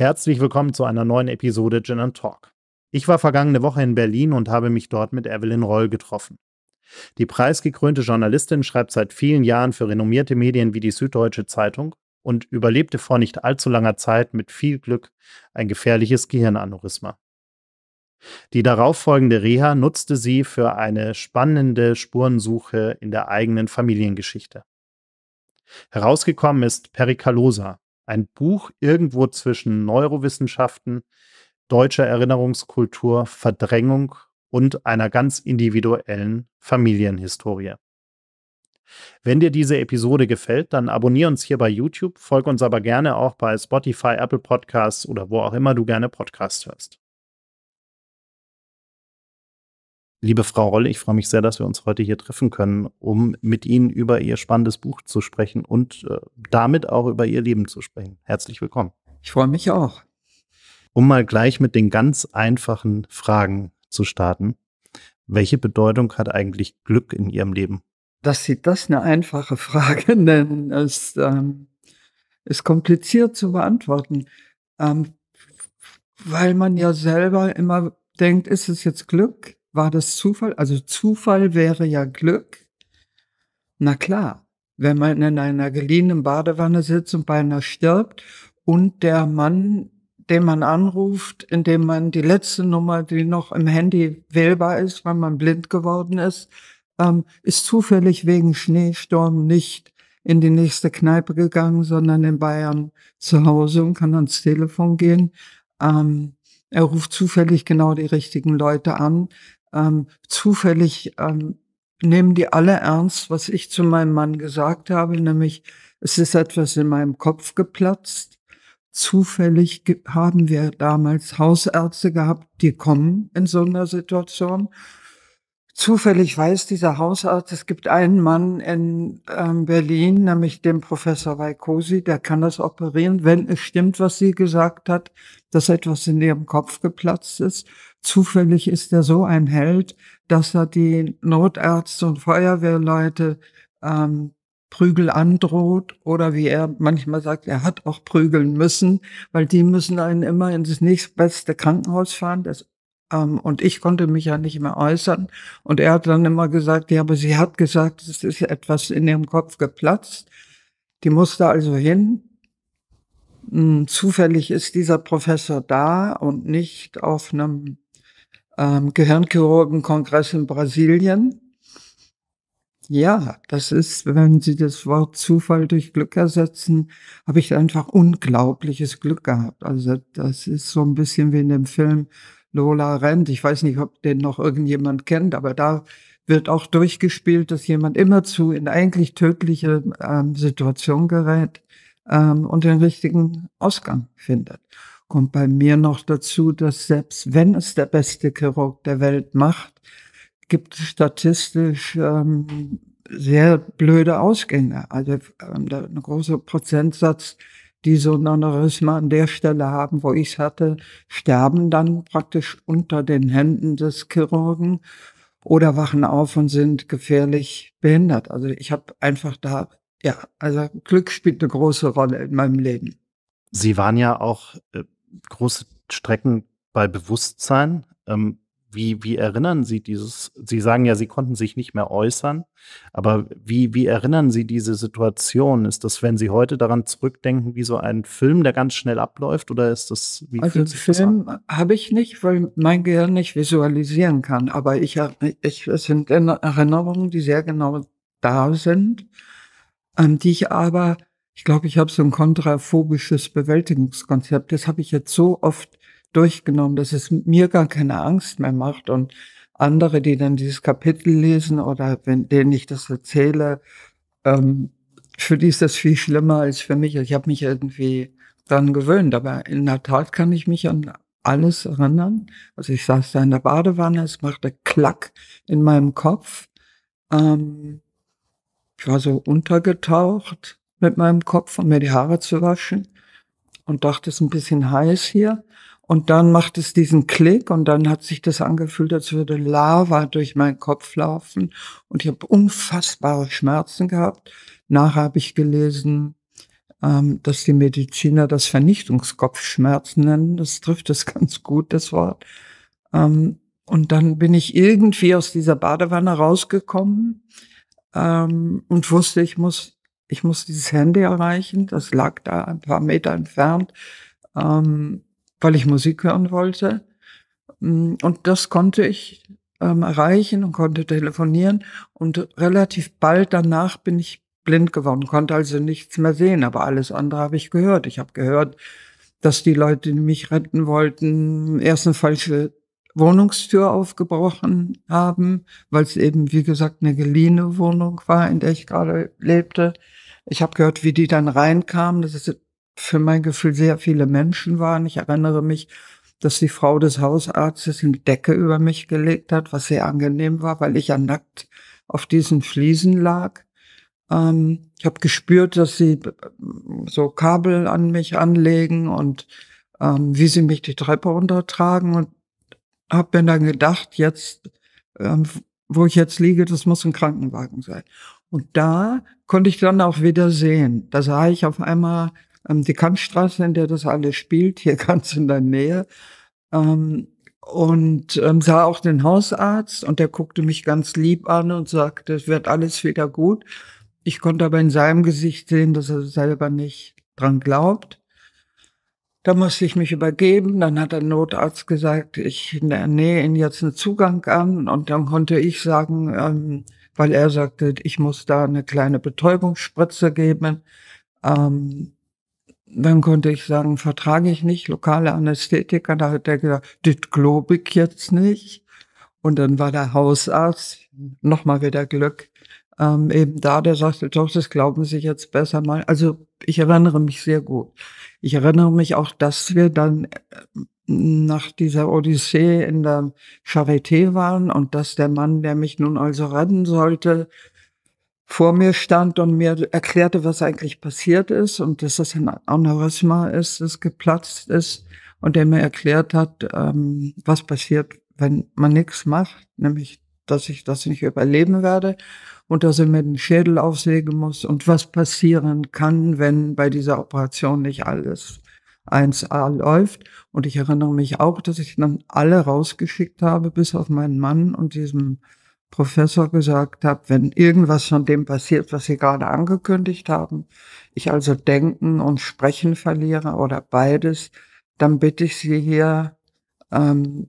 Herzlich willkommen zu einer neuen Episode Gin and Talk. Ich war vergangene Woche in Berlin und habe mich dort mit Evelyn Roll getroffen. Die preisgekrönte Journalistin schreibt seit vielen Jahren für renommierte Medien wie die Süddeutsche Zeitung und überlebte vor nicht allzu langer Zeit mit viel Glück ein gefährliches Gehirnaneurysma. Die darauffolgende Reha nutzte sie für eine spannende Spurensuche in der eigenen Familiengeschichte. Herausgekommen ist Perikalosa, ein Buch irgendwo zwischen Neurowissenschaften, deutscher Erinnerungskultur, Verdrängung und einer ganz individuellen Familienhistorie. Wenn dir diese Episode gefällt, dann abonniere uns hier bei YouTube, folge uns aber gerne auch bei Spotify, Apple Podcasts oder wo auch immer du gerne Podcasts hörst. Liebe Frau Rolle, ich freue mich sehr, dass wir uns heute hier treffen können, um mit Ihnen über Ihr spannendes Buch zu sprechen und äh, damit auch über Ihr Leben zu sprechen. Herzlich willkommen. Ich freue mich auch. Um mal gleich mit den ganz einfachen Fragen zu starten. Welche Bedeutung hat eigentlich Glück in Ihrem Leben? Dass Sie das eine einfache Frage nennen, ist, ähm, ist kompliziert zu beantworten, ähm, weil man ja selber immer denkt, ist es jetzt Glück? War das Zufall? Also Zufall wäre ja Glück. Na klar, wenn man in einer geliehenen Badewanne sitzt und beinahe stirbt und der Mann, den man anruft, indem man die letzte Nummer, die noch im Handy wählbar ist, weil man blind geworden ist, ähm, ist zufällig wegen Schneesturm nicht in die nächste Kneipe gegangen, sondern in Bayern zu Hause und kann ans Telefon gehen. Ähm, er ruft zufällig genau die richtigen Leute an ähm, zufällig ähm, nehmen die alle ernst, was ich zu meinem Mann gesagt habe, nämlich es ist etwas in meinem Kopf geplatzt. Zufällig haben wir damals Hausärzte gehabt, die kommen in so einer Situation. Zufällig weiß dieser Hausarzt, es gibt einen Mann in ähm, Berlin, nämlich den Professor Weikosi, der kann das operieren, wenn es stimmt, was sie gesagt hat, dass etwas in ihrem Kopf geplatzt ist. Zufällig ist er so ein Held, dass er die Notärzte und Feuerwehrleute ähm, Prügel androht oder wie er manchmal sagt, er hat auch prügeln müssen, weil die müssen einen immer ins nächstbeste Krankenhaus fahren. Das, ähm, und ich konnte mich ja nicht mehr äußern. Und er hat dann immer gesagt, ja, aber sie hat gesagt, es ist etwas in ihrem Kopf geplatzt. Die musste also hin. Hm, zufällig ist dieser Professor da und nicht auf einem ähm, Gehirnchirurgenkongress in Brasilien. Ja, das ist, wenn Sie das Wort Zufall durch Glück ersetzen, habe ich einfach unglaubliches Glück gehabt. Also das ist so ein bisschen wie in dem Film Lola rennt. Ich weiß nicht, ob den noch irgendjemand kennt, aber da wird auch durchgespielt, dass jemand immerzu in eigentlich tödliche ähm, Situation gerät ähm, und den richtigen Ausgang findet kommt bei mir noch dazu, dass selbst wenn es der beste Chirurg der Welt macht, gibt es statistisch ähm, sehr blöde Ausgänge. Also ähm, ein großer Prozentsatz, die so ein Aneurysma an der Stelle haben, wo ich es hatte, sterben dann praktisch unter den Händen des Chirurgen oder wachen auf und sind gefährlich behindert. Also ich habe einfach da, ja, also Glück spielt eine große Rolle in meinem Leben. Sie waren ja auch äh, große Strecken bei Bewusstsein. Ähm, wie, wie erinnern Sie dieses? Sie sagen ja, Sie konnten sich nicht mehr äußern, aber wie, wie erinnern Sie diese Situation? Ist das, wenn Sie heute daran zurückdenken, wie so ein Film, der ganz schnell abläuft, oder ist das wie Also Film habe ich nicht, weil mein Gehirn nicht visualisieren kann, aber ich, ich es sind Erinnerungen, die sehr genau da sind, an die ich aber ich glaube, ich habe so ein kontraphobisches Bewältigungskonzept. Das habe ich jetzt so oft durchgenommen, dass es mir gar keine Angst mehr macht. Und andere, die dann dieses Kapitel lesen oder wenn, denen ich das erzähle, ähm, für die ist das viel schlimmer als für mich. Ich habe mich irgendwie dran gewöhnt. Aber in der Tat kann ich mich an alles erinnern. Also ich saß da in der Badewanne, es machte Klack in meinem Kopf. Ähm, ich war so untergetaucht mit meinem Kopf, um mir die Haare zu waschen und dachte, es ist ein bisschen heiß hier. Und dann macht es diesen Klick und dann hat sich das angefühlt, als würde Lava durch meinen Kopf laufen. Und ich habe unfassbare Schmerzen gehabt. Nachher habe ich gelesen, ähm, dass die Mediziner das Vernichtungskopfschmerzen nennen. Das trifft es ganz gut, das Wort. Ähm, und dann bin ich irgendwie aus dieser Badewanne rausgekommen ähm, und wusste, ich muss ich muss dieses Handy erreichen, das lag da ein paar Meter entfernt, ähm, weil ich Musik hören wollte. Mm, und das konnte ich ähm, erreichen und konnte telefonieren. Und relativ bald danach bin ich blind geworden, konnte also nichts mehr sehen, aber alles andere habe ich gehört. Ich habe gehört, dass die Leute, die mich retten wollten, erst eine falsche Wohnungstür aufgebrochen haben, weil es eben, wie gesagt, eine geliehene Wohnung war, in der ich gerade lebte. Ich habe gehört, wie die dann reinkamen, dass es für mein Gefühl sehr viele Menschen waren. Ich erinnere mich, dass die Frau des Hausarztes eine Decke über mich gelegt hat, was sehr angenehm war, weil ich ja nackt auf diesen Fliesen lag. Ähm, ich habe gespürt, dass sie äh, so Kabel an mich anlegen und ähm, wie sie mich die Treppe runtertragen und habe mir dann gedacht, jetzt, ähm, wo ich jetzt liege, das muss ein Krankenwagen sein. Und da konnte ich dann auch wieder sehen. Da sah ich auf einmal ähm, die Kantstraße, in der das alles spielt, hier ganz in der Nähe. Ähm, und ähm, sah auch den Hausarzt und der guckte mich ganz lieb an und sagte, es wird alles wieder gut. Ich konnte aber in seinem Gesicht sehen, dass er selber nicht dran glaubt. Da musste ich mich übergeben. Dann hat der Notarzt gesagt, ich nähe ihn jetzt einen Zugang an. Und dann konnte ich sagen, ähm, weil er sagte, ich muss da eine kleine Betäubungsspritze geben. Ähm, dann konnte ich sagen, vertrage ich nicht, lokale Anästhetiker. Da hat er gesagt, das glaube ich jetzt nicht. Und dann war der Hausarzt, nochmal wieder Glück, ähm, eben da, der sagte, doch, das glauben Sie jetzt besser mal. Also ich erinnere mich sehr gut. Ich erinnere mich auch, dass wir dann äh, nach dieser Odyssee in der Charité waren und dass der Mann, der mich nun also retten sollte, vor mir stand und mir erklärte, was eigentlich passiert ist und dass das ein Aneurysma ist, das geplatzt ist und der mir erklärt hat, ähm, was passiert, wenn man nichts macht, nämlich, dass ich das nicht überleben werde und dass er mir den Schädel aufsägen muss und was passieren kann, wenn bei dieser Operation nicht alles 1a läuft. Und ich erinnere mich auch, dass ich dann alle rausgeschickt habe, bis auf meinen Mann und diesem Professor gesagt habe, wenn irgendwas von dem passiert, was Sie gerade angekündigt haben, ich also Denken und Sprechen verliere oder beides, dann bitte ich Sie hier ähm,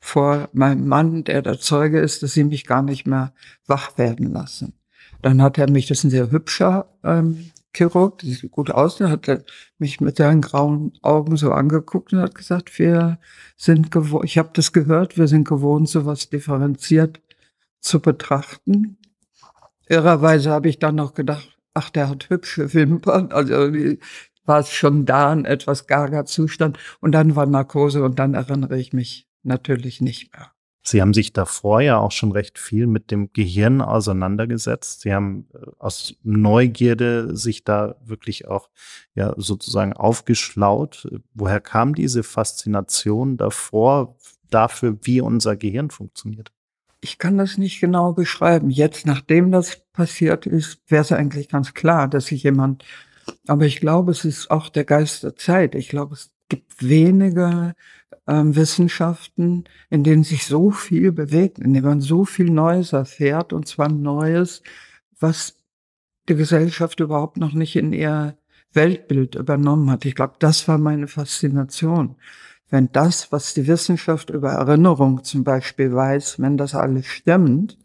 vor meinem Mann, der der Zeuge ist, dass Sie mich gar nicht mehr wach werden lassen. Dann hat er mich, das ist ein sehr hübscher ähm, Chirurg, die gut aussehen, hat mich mit seinen grauen Augen so angeguckt und hat gesagt, wir sind gewohnt, ich habe das gehört, wir sind gewohnt, sowas differenziert zu betrachten. Irrerweise habe ich dann noch gedacht, ach, der hat hübsche Wimpern, also irgendwie war es schon da ein etwas gager Zustand und dann war Narkose und dann erinnere ich mich natürlich nicht mehr. Sie haben sich davor ja auch schon recht viel mit dem Gehirn auseinandergesetzt. Sie haben äh, aus Neugierde sich da wirklich auch ja sozusagen aufgeschlaut. Woher kam diese Faszination davor dafür, wie unser Gehirn funktioniert? Ich kann das nicht genau beschreiben. Jetzt, nachdem das passiert ist, wäre es eigentlich ganz klar, dass sich jemand, aber ich glaube, es ist auch der Geist der Zeit. Ich glaube, es gibt wenige ähm, Wissenschaften, in denen sich so viel bewegt, in denen man so viel Neues erfährt, und zwar Neues, was die Gesellschaft überhaupt noch nicht in ihr Weltbild übernommen hat. Ich glaube, das war meine Faszination. Wenn das, was die Wissenschaft über Erinnerung zum Beispiel weiß, wenn das alles stimmt,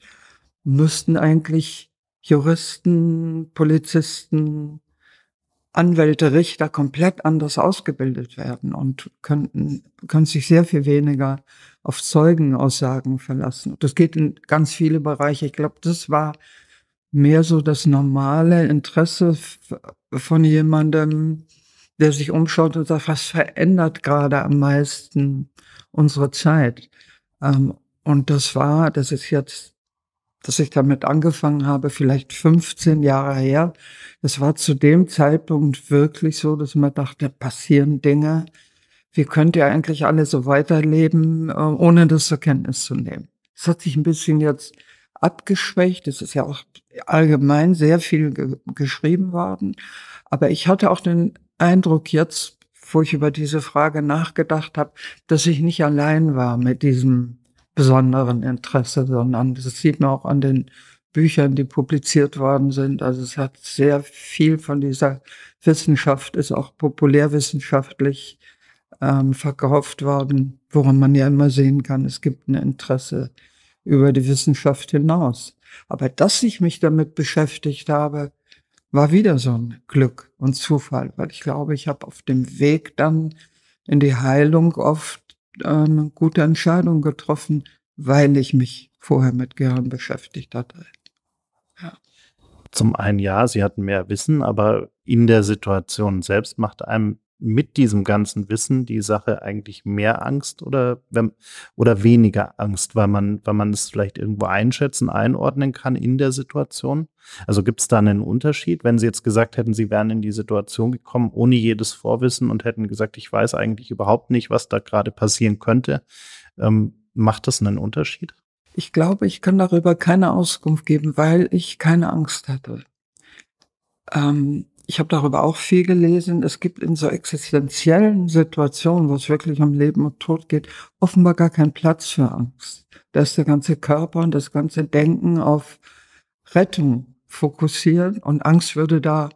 müssten eigentlich Juristen, Polizisten, Anwälte, Richter komplett anders ausgebildet werden und könnten, können sich sehr viel weniger auf Zeugenaussagen verlassen. Das geht in ganz viele Bereiche. Ich glaube, das war mehr so das normale Interesse von jemandem, der sich umschaut und sagt, was verändert gerade am meisten unsere Zeit? Ähm, und das war, das ist jetzt dass ich damit angefangen habe, vielleicht 15 Jahre her. Es war zu dem Zeitpunkt wirklich so, dass man dachte, passieren Dinge. Wie könnt ihr eigentlich alle so weiterleben, äh, ohne das zur Kenntnis zu nehmen? Es hat sich ein bisschen jetzt abgeschwächt. Es ist ja auch allgemein sehr viel ge geschrieben worden. Aber ich hatte auch den Eindruck jetzt, wo ich über diese Frage nachgedacht habe, dass ich nicht allein war mit diesem besonderen Interesse, sondern das sieht man auch an den Büchern, die publiziert worden sind. Also es hat sehr viel von dieser Wissenschaft, ist auch populärwissenschaftlich ähm, verkauft worden, woran man ja immer sehen kann, es gibt ein Interesse über die Wissenschaft hinaus. Aber dass ich mich damit beschäftigt habe, war wieder so ein Glück und Zufall, weil ich glaube, ich habe auf dem Weg dann in die Heilung oft eine gute Entscheidung getroffen, weil ich mich vorher mit Gehirn beschäftigt hatte. Ja. Zum einen ja, sie hatten mehr Wissen, aber in der Situation selbst macht einem mit diesem ganzen Wissen die Sache eigentlich mehr Angst oder, oder weniger Angst, weil man, weil man es vielleicht irgendwo einschätzen, einordnen kann in der Situation? Also gibt es da einen Unterschied, wenn Sie jetzt gesagt hätten, Sie wären in die Situation gekommen ohne jedes Vorwissen und hätten gesagt, ich weiß eigentlich überhaupt nicht, was da gerade passieren könnte, ähm, macht das einen Unterschied? Ich glaube, ich kann darüber keine Auskunft geben, weil ich keine Angst hatte. Ähm, ich habe darüber auch viel gelesen. Es gibt in so existenziellen Situationen, wo es wirklich um Leben und Tod geht, offenbar gar keinen Platz für Angst. Da ist der ganze Körper und das ganze Denken auf Rettung fokussiert und Angst würde da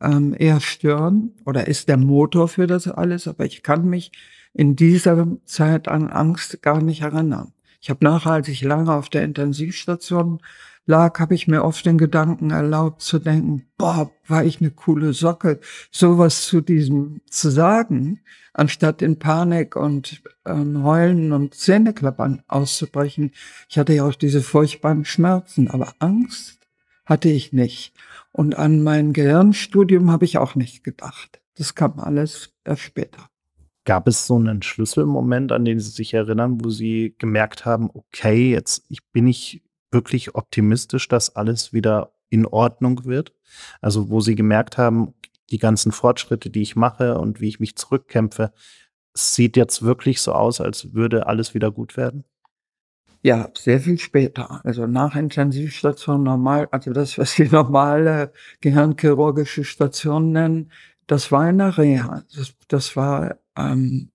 ähm, eher stören oder ist der Motor für das alles. Aber ich kann mich in dieser Zeit an Angst gar nicht erinnern. Ich habe nachher, als ich lange auf der Intensivstation lag, habe ich mir oft den Gedanken erlaubt zu denken, boah, war ich eine coole Socke, sowas zu diesem zu sagen, anstatt in Panik und ähm, Heulen und Zähneklappern auszubrechen. Ich hatte ja auch diese furchtbaren Schmerzen, aber Angst hatte ich nicht. Und an mein Gehirnstudium habe ich auch nicht gedacht. Das kam alles erst später. Gab es so einen Schlüsselmoment, an den Sie sich erinnern, wo Sie gemerkt haben, okay, jetzt ich bin ich wirklich optimistisch, dass alles wieder in Ordnung wird? Also wo Sie gemerkt haben, die ganzen Fortschritte, die ich mache und wie ich mich zurückkämpfe, sieht jetzt wirklich so aus, als würde alles wieder gut werden? Ja, sehr viel später. Also nach Intensivstation normal, also das, was die normale gehirnchirurgische Station nennen, das war in der Reha. Das, das war, ähm,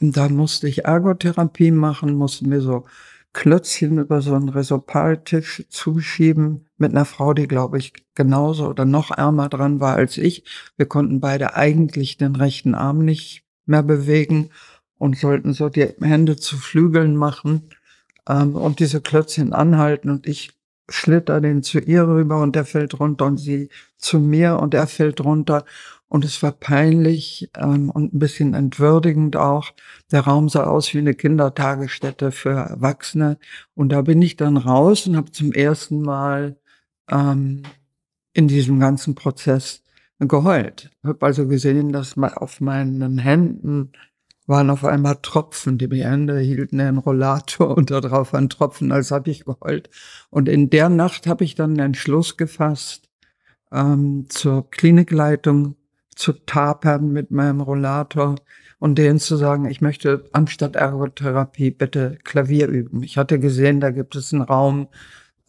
da musste ich Ergotherapie machen, mussten wir so Klötzchen über so einen Resopartisch zuschieben mit einer Frau, die, glaube ich, genauso oder noch ärmer dran war als ich. Wir konnten beide eigentlich den rechten Arm nicht mehr bewegen und sollten so die Hände zu Flügeln machen ähm, und diese Klötzchen anhalten und ich schlitter den zu ihr rüber und der fällt runter und sie zu mir und er fällt runter und es war peinlich ähm, und ein bisschen entwürdigend auch. Der Raum sah aus wie eine Kindertagesstätte für Erwachsene. Und da bin ich dann raus und habe zum ersten Mal ähm, in diesem ganzen Prozess geheult. Habe also gesehen, dass auf meinen Händen waren auf einmal Tropfen, die mir Hände hielten einen Rollator und darauf waren Tropfen, als hatte ich geheult. Und in der Nacht habe ich dann den Entschluss gefasst, ähm, zur Klinikleitung zu tapern mit meinem Rollator und denen zu sagen, ich möchte anstatt Ergotherapie bitte Klavier üben. Ich hatte gesehen, da gibt es einen Raum,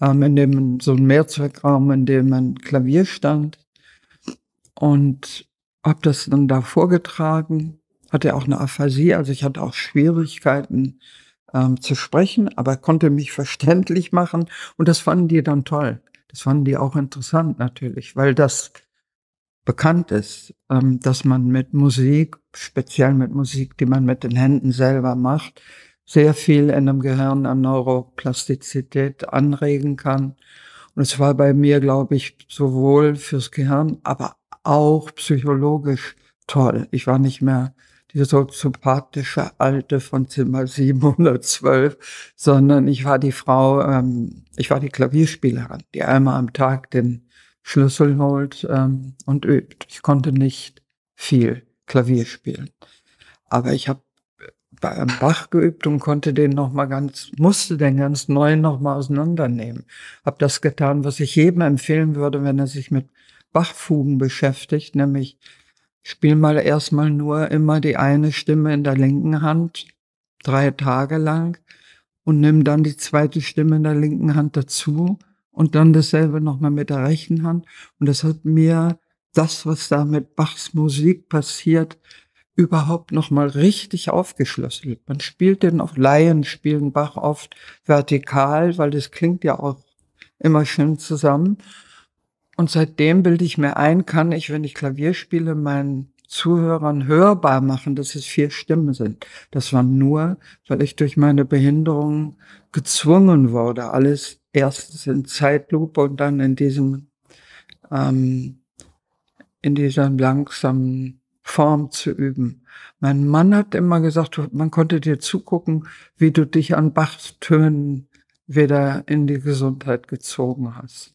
ähm, in dem so ein Mehrzweckraum, in dem ein Klavier stand und habe das dann da vorgetragen. Hatte auch eine Aphasie, also ich hatte auch Schwierigkeiten ähm, zu sprechen, aber konnte mich verständlich machen und das fanden die dann toll. Das fanden die auch interessant natürlich, weil das bekannt ist, ähm, dass man mit Musik, speziell mit Musik, die man mit den Händen selber macht, sehr viel in dem Gehirn an Neuroplastizität anregen kann. Und es war bei mir, glaube ich, sowohl fürs Gehirn, aber auch psychologisch toll. Ich war nicht mehr diese soziopathische Alte von Zimmer 712, sondern ich war die Frau, ähm, ich war die Klavierspielerin, die einmal am Tag den Schlüssel holt ähm, und übt. Ich konnte nicht viel Klavier spielen. Aber ich habe äh, bei einem Bach geübt und konnte den noch mal ganz, musste den ganz neu noch mal auseinandernehmen. Habe das getan, was ich jedem empfehlen würde, wenn er sich mit Bachfugen beschäftigt, nämlich spiel mal erstmal nur immer die eine Stimme in der linken Hand, drei Tage lang, und nimm dann die zweite Stimme in der linken Hand dazu und dann dasselbe nochmal mit der rechten Hand. Und das hat mir das, was da mit Bachs Musik passiert, überhaupt nochmal richtig aufgeschlüsselt. Man spielt den auf Laien, spielen Bach oft vertikal, weil das klingt ja auch immer schön zusammen. Und seitdem bilde ich mir ein, kann ich, wenn ich Klavier spiele, meinen Zuhörern hörbar machen, dass es vier Stimmen sind. Das war nur, weil ich durch meine Behinderung gezwungen wurde, alles erstens in Zeitlupe und dann in diesem ähm, in dieser langsamen Form zu üben. Mein Mann hat immer gesagt, man konnte dir zugucken, wie du dich an Bachtönen wieder in die Gesundheit gezogen hast.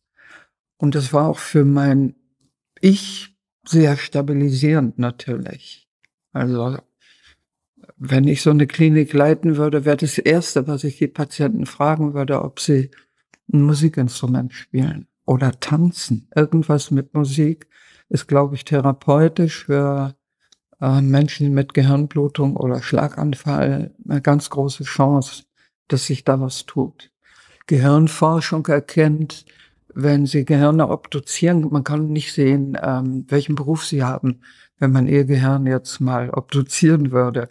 Und das war auch für mein Ich sehr stabilisierend natürlich. Also wenn ich so eine Klinik leiten würde, wäre das Erste, was ich die Patienten fragen würde, ob sie ein Musikinstrument spielen oder tanzen. Irgendwas mit Musik ist, glaube ich, therapeutisch für äh, Menschen mit Gehirnblutung oder Schlaganfall eine ganz große Chance, dass sich da was tut. Gehirnforschung erkennt, wenn sie Gehirne obduzieren, man kann nicht sehen, ähm, welchen Beruf sie haben, wenn man ihr Gehirn jetzt mal obduzieren würde.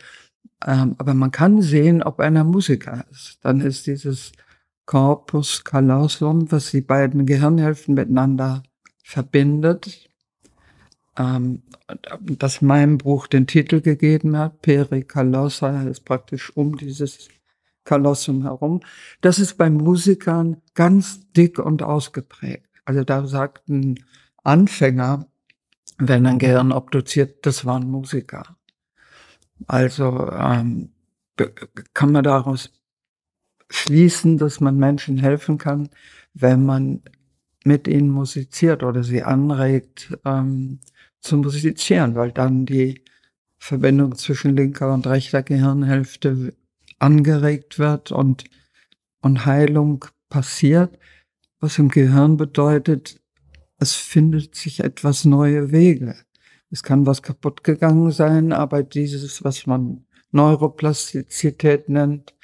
Ähm, aber man kann sehen, ob einer Musiker ist. Dann ist dieses Corpus callosum, was die beiden Gehirnhälften miteinander verbindet, ähm, das meinem Buch den Titel gegeben hat, Pericallosa ist praktisch um dieses Kolossum herum. Das ist bei Musikern ganz dick und ausgeprägt. Also da sagt ein Anfänger, wenn ein Gehirn obduziert, das war ein Musiker. Also ähm, kann man daraus schließen, dass man Menschen helfen kann, wenn man mit ihnen musiziert oder sie anregt ähm, zu musizieren, weil dann die Verbindung zwischen linker und rechter Gehirnhälfte angeregt wird und, und Heilung passiert, was im Gehirn bedeutet, es findet sich etwas neue Wege. Es kann was kaputt gegangen sein, aber dieses, was man Neuroplastizität nennt,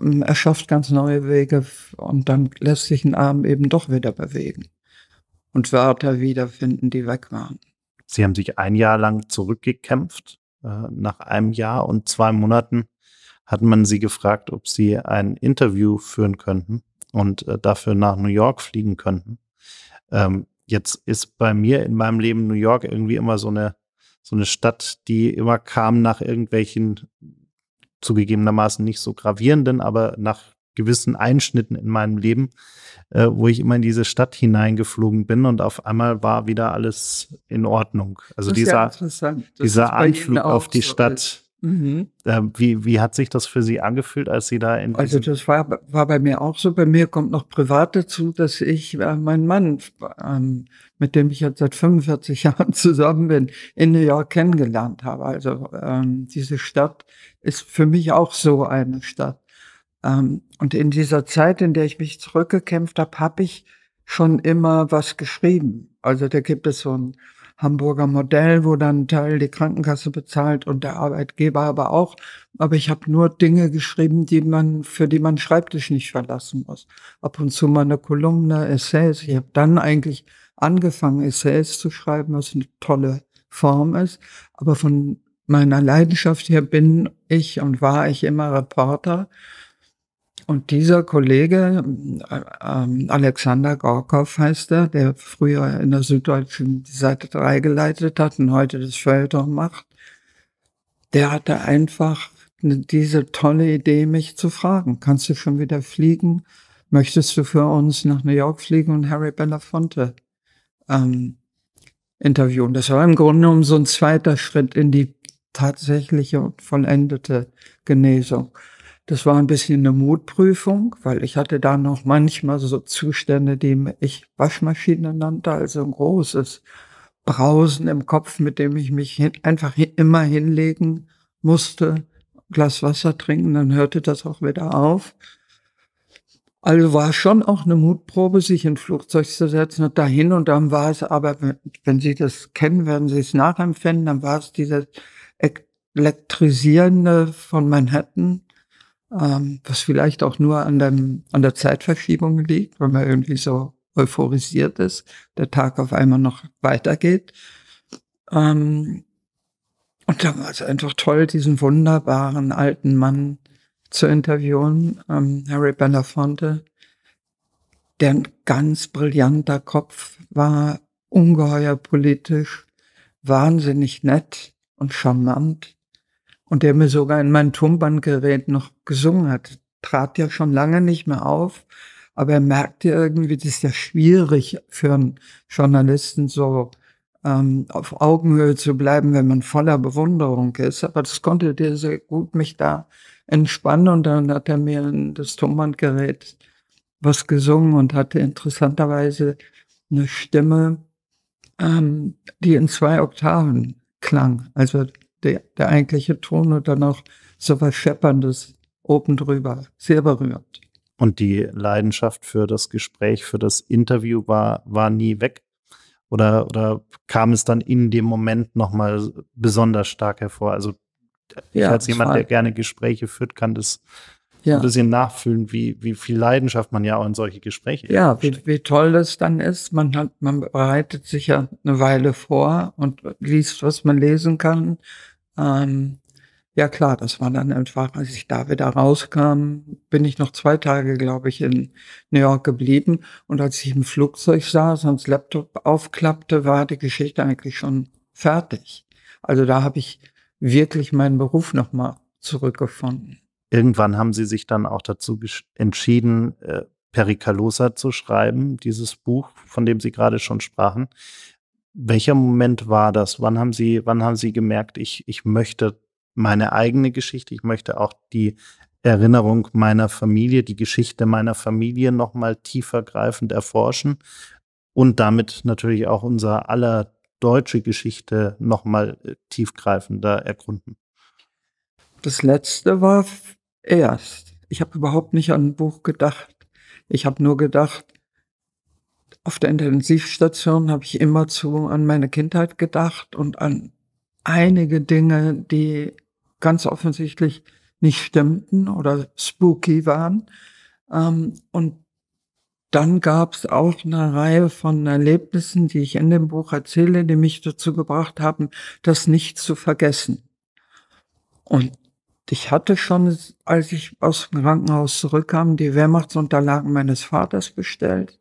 ähm, erschafft ganz neue Wege und dann lässt sich ein Arm eben doch wieder bewegen und Wörter wiederfinden, die weg waren. Sie haben sich ein Jahr lang zurückgekämpft. Äh, nach einem Jahr und zwei Monaten hat man sie gefragt, ob sie ein Interview führen könnten und äh, dafür nach New York fliegen könnten. Ähm, jetzt ist bei mir in meinem Leben New York irgendwie immer so eine, so eine Stadt, die immer kam nach irgendwelchen zugegebenermaßen nicht so gravierenden, aber nach gewissen Einschnitten in meinem Leben, äh, wo ich immer in diese Stadt hineingeflogen bin und auf einmal war wieder alles in Ordnung. Also dieser, ja dieser Einflug auf die so Stadt. Ist. Mhm. Ähm, wie, wie hat sich das für Sie angefühlt, als Sie da in. Also, das war, war bei mir auch so. Bei mir kommt noch privat dazu, dass ich äh, meinen Mann, ähm, mit dem ich jetzt seit 45 Jahren zusammen bin, in New York kennengelernt habe. Also, ähm, diese Stadt ist für mich auch so eine Stadt. Ähm, und in dieser Zeit, in der ich mich zurückgekämpft habe, habe ich schon immer was geschrieben. Also, da gibt es so ein Hamburger Modell, wo dann Teil die Krankenkasse bezahlt und der Arbeitgeber aber auch. Aber ich habe nur Dinge geschrieben, die man, für die man Schreibtisch nicht verlassen muss. Ab und zu mal eine Kolumne, Essays. Ich habe dann eigentlich angefangen, Essays zu schreiben, was eine tolle Form ist. Aber von meiner Leidenschaft her bin ich und war ich immer Reporter und dieser Kollege, ähm, äh, Alexander Gorkow heißt er, der früher in der Süddeutschen die Seite 3 geleitet hat und heute das Feuilleton macht, der hatte einfach ne, diese tolle Idee, mich zu fragen, kannst du schon wieder fliegen? Möchtest du für uns nach New York fliegen und Harry Belafonte ähm, interviewen? Das war im Grunde genommen so ein zweiter Schritt in die tatsächliche und vollendete Genesung. Das war ein bisschen eine Mutprüfung, weil ich hatte da noch manchmal so Zustände, die ich Waschmaschine nannte, also ein großes Brausen im Kopf, mit dem ich mich hin, einfach hin, immer hinlegen musste, Glas Wasser trinken, dann hörte das auch wieder auf. Also war schon auch eine Mutprobe, sich in ein Flugzeug zu setzen und dahin und dann war es aber, wenn Sie das kennen, werden Sie es nachempfinden, dann war es dieses elektrisierende von Manhattan, ähm, was vielleicht auch nur an, dem, an der Zeitverschiebung liegt, weil man irgendwie so euphorisiert ist, der Tag auf einmal noch weitergeht. Ähm, und dann war es einfach toll, diesen wunderbaren alten Mann zu interviewen, ähm, Harry Belafonte, der ein ganz brillanter Kopf war, ungeheuer politisch, wahnsinnig nett und charmant und der mir sogar in mein Tonbandgerät noch gesungen hat. Trat ja schon lange nicht mehr auf, aber er merkte irgendwie, das ist ja schwierig für einen Journalisten so ähm, auf Augenhöhe zu bleiben, wenn man voller Bewunderung ist. Aber das konnte der sehr gut mich da entspannen und dann hat er mir in das Tonbandgerät was gesungen und hatte interessanterweise eine Stimme, ähm, die in zwei Oktaven klang. Also der, der eigentliche Ton und dann auch so was Schepperndes oben drüber. Sehr berührend. Und die Leidenschaft für das Gespräch, für das Interview war, war nie weg? Oder, oder kam es dann in dem Moment nochmal besonders stark hervor? Also ich als jemand, der gerne Gespräche führt, kann das ja. ein bisschen nachfühlen, wie, wie viel Leidenschaft man ja auch in solche Gespräche Ja, wie, wie toll das dann ist. Man, hat, man bereitet sich ja eine Weile vor und liest, was man lesen kann. Ähm, ja klar, das war dann einfach, als ich da wieder rauskam, bin ich noch zwei Tage, glaube ich, in New York geblieben. Und als ich im Flugzeug saß und das Laptop aufklappte, war die Geschichte eigentlich schon fertig. Also da habe ich wirklich meinen Beruf nochmal zurückgefunden irgendwann haben sie sich dann auch dazu entschieden, äh, Pericalosa zu schreiben, dieses Buch, von dem Sie gerade schon sprachen. Welcher Moment war das? Wann haben Sie, wann haben Sie gemerkt, ich, ich möchte meine eigene Geschichte, ich möchte auch die Erinnerung meiner Familie, die Geschichte meiner Familie nochmal tiefer greifend erforschen und damit natürlich auch unser aller deutsche Geschichte nochmal äh, tiefgreifender erkunden? Das letzte war erst. Ich habe überhaupt nicht an ein Buch gedacht. Ich habe nur gedacht, auf der Intensivstation habe ich immerzu an meine Kindheit gedacht und an einige Dinge, die ganz offensichtlich nicht stimmten oder spooky waren. Ähm, und dann gab es auch eine Reihe von Erlebnissen, die ich in dem Buch erzähle, die mich dazu gebracht haben, das nicht zu vergessen. Und ich hatte schon, als ich aus dem Krankenhaus zurückkam, die Wehrmachtsunterlagen meines Vaters bestellt.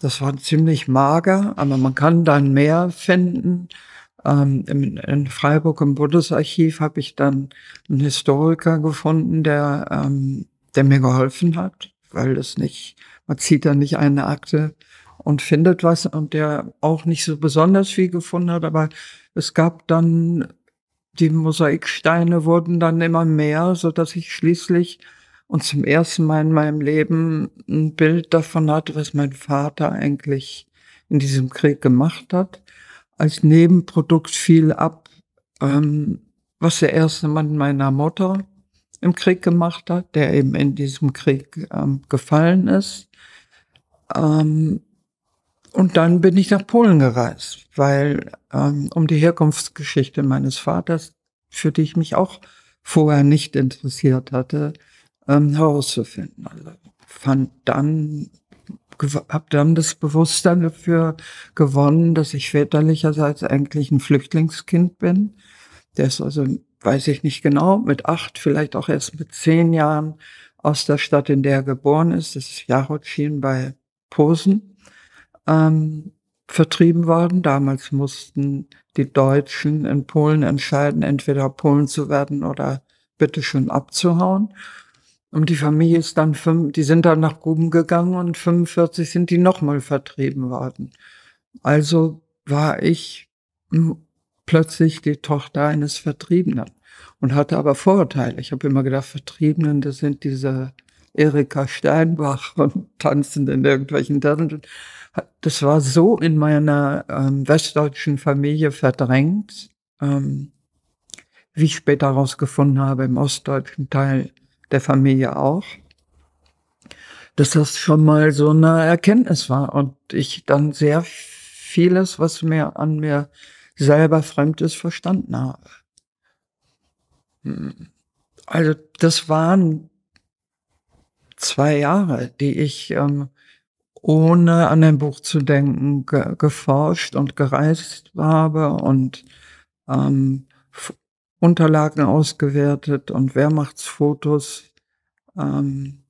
Das war ziemlich mager, aber man kann dann mehr finden. Ähm, in, in, Freiburg im Bundesarchiv habe ich dann einen Historiker gefunden, der, ähm, der mir geholfen hat, weil das nicht, man zieht dann nicht eine Akte und findet was und der auch nicht so besonders viel gefunden hat, aber es gab dann die Mosaiksteine wurden dann immer mehr, so dass ich schließlich und zum ersten Mal in meinem Leben ein Bild davon hatte, was mein Vater eigentlich in diesem Krieg gemacht hat. Als Nebenprodukt fiel ab, ähm, was der erste Mann meiner Mutter im Krieg gemacht hat, der eben in diesem Krieg ähm, gefallen ist. Ähm, und dann bin ich nach Polen gereist, weil ähm, um die Herkunftsgeschichte meines Vaters, für die ich mich auch vorher nicht interessiert hatte, ähm, herauszufinden. Also fand dann, habe dann das Bewusstsein dafür gewonnen, dass ich väterlicherseits eigentlich ein Flüchtlingskind bin. Der ist also, weiß ich nicht genau, mit acht, vielleicht auch erst mit zehn Jahren aus der Stadt, in der er geboren ist, das ist Jarocin bei Posen, ähm, vertrieben worden. Damals mussten die Deutschen in Polen entscheiden, entweder Polen zu werden oder bitteschön abzuhauen. Und die Familie ist dann, fünf, die sind dann nach Gruben gegangen und 45 sind die nochmal vertrieben worden. Also war ich hm, plötzlich die Tochter eines Vertriebenen und hatte aber Vorurteile. Ich habe immer gedacht, Vertriebenen, das sind diese Erika Steinbach und tanzend in irgendwelchen Dirndln das war so in meiner ähm, westdeutschen Familie verdrängt, ähm, wie ich später herausgefunden habe, im ostdeutschen Teil der Familie auch, dass das schon mal so eine Erkenntnis war und ich dann sehr vieles, was mir an mir selber fremd ist, verstanden habe. Hm. Also das waren zwei Jahre, die ich ähm, ohne an ein Buch zu denken, ge geforscht und gereist habe und ähm, Unterlagen ausgewertet und Wehrmachtsfotos ähm,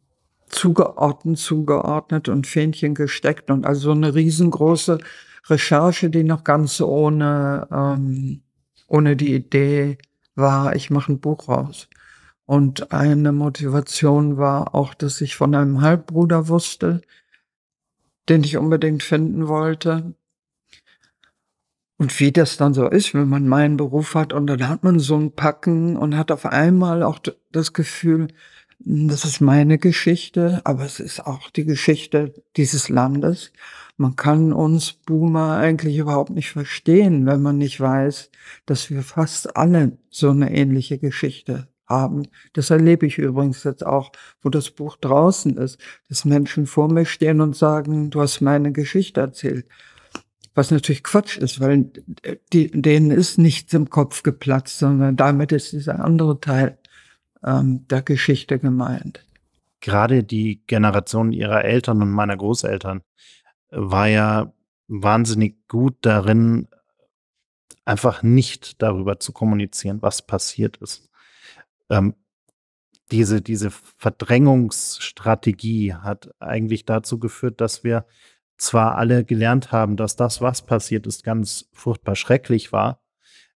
zugeordnet, zugeordnet und Fähnchen gesteckt und also eine riesengroße Recherche, die noch ganz ohne, ähm, ohne die Idee war, ich mache ein Buch raus. Und eine Motivation war auch, dass ich von einem Halbbruder wusste, den ich unbedingt finden wollte. Und wie das dann so ist, wenn man meinen Beruf hat und dann hat man so ein Packen und hat auf einmal auch das Gefühl, hm, das ist meine Geschichte, aber es ist auch die Geschichte dieses Landes. Man kann uns Boomer eigentlich überhaupt nicht verstehen, wenn man nicht weiß, dass wir fast alle so eine ähnliche Geschichte haben. Das erlebe ich übrigens jetzt auch, wo das Buch draußen ist, dass Menschen vor mir stehen und sagen, du hast meine Geschichte erzählt. Was natürlich Quatsch ist, weil die, denen ist nichts im Kopf geplatzt, sondern damit ist dieser andere Teil ähm, der Geschichte gemeint. Gerade die Generation ihrer Eltern und meiner Großeltern war ja wahnsinnig gut darin, einfach nicht darüber zu kommunizieren, was passiert ist. Ähm, diese, diese Verdrängungsstrategie hat eigentlich dazu geführt, dass wir zwar alle gelernt haben, dass das, was passiert ist, ganz furchtbar schrecklich war,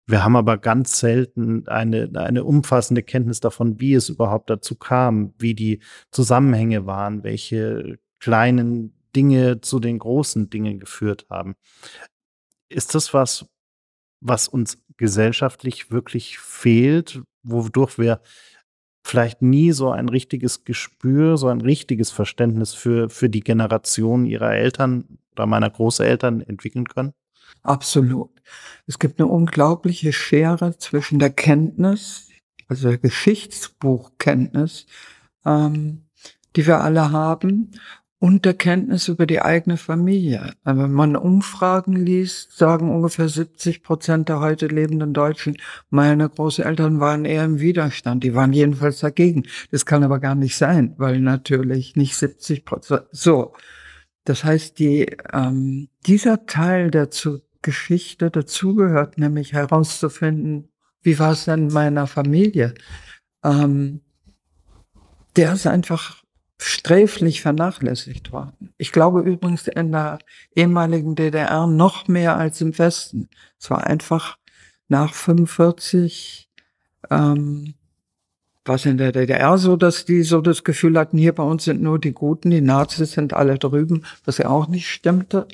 wir haben aber ganz selten eine, eine umfassende Kenntnis davon, wie es überhaupt dazu kam, wie die Zusammenhänge waren, welche kleinen Dinge zu den großen Dingen geführt haben. Ist das was, was uns gesellschaftlich wirklich fehlt, wodurch wir vielleicht nie so ein richtiges Gespür, so ein richtiges Verständnis für, für die Generation ihrer Eltern oder meiner Großeltern entwickeln können? Absolut. Es gibt eine unglaubliche Schere zwischen der Kenntnis, also der Geschichtsbuchkenntnis, ähm, die wir alle haben, und der Kenntnis über die eigene Familie. Also wenn man Umfragen liest, sagen ungefähr 70 Prozent der heute lebenden Deutschen, meine Großeltern waren eher im Widerstand. Die waren jedenfalls dagegen. Das kann aber gar nicht sein, weil natürlich nicht 70 Prozent. So. Das heißt, die, ähm, dieser Teil der zu Geschichte dazugehört, nämlich herauszufinden, wie war es denn in meiner Familie, ähm, der ist einfach sträflich vernachlässigt worden. Ich glaube übrigens in der ehemaligen DDR noch mehr als im Westen. Es war einfach nach 45, ähm, was in der DDR so, dass die so das Gefühl hatten, hier bei uns sind nur die Guten, die Nazis sind alle drüben, was ja auch nicht stimmte.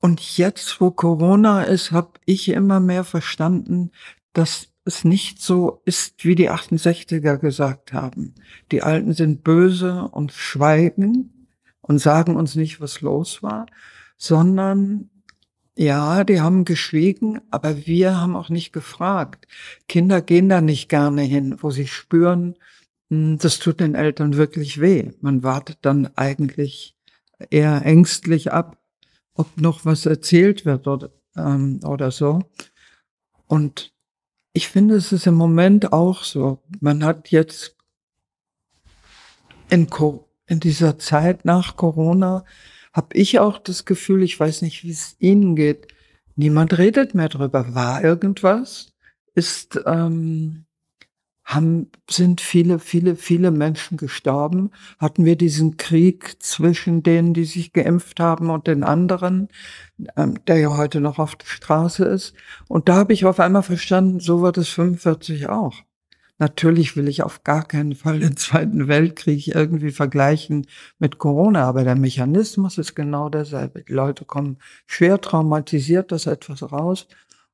Und jetzt, wo Corona ist, habe ich immer mehr verstanden, dass es nicht so ist, wie die 68er gesagt haben. Die Alten sind böse und schweigen und sagen uns nicht, was los war, sondern ja, die haben geschwiegen, aber wir haben auch nicht gefragt. Kinder gehen da nicht gerne hin, wo sie spüren, hm, das tut den Eltern wirklich weh. Man wartet dann eigentlich eher ängstlich ab, ob noch was erzählt wird oder, ähm, oder so. Und ich finde, es ist im Moment auch so. Man hat jetzt in, in dieser Zeit nach Corona, habe ich auch das Gefühl, ich weiß nicht, wie es Ihnen geht, niemand redet mehr drüber. War irgendwas? Ist, ähm, haben, sind viele, viele, viele Menschen gestorben. Hatten wir diesen Krieg zwischen denen, die sich geimpft haben und den anderen, ähm, der ja heute noch auf der Straße ist. Und da habe ich auf einmal verstanden, so wird es 45 auch. Natürlich will ich auf gar keinen Fall den Zweiten Weltkrieg irgendwie vergleichen mit Corona, aber der Mechanismus ist genau derselbe. Die Leute kommen schwer traumatisiert aus etwas raus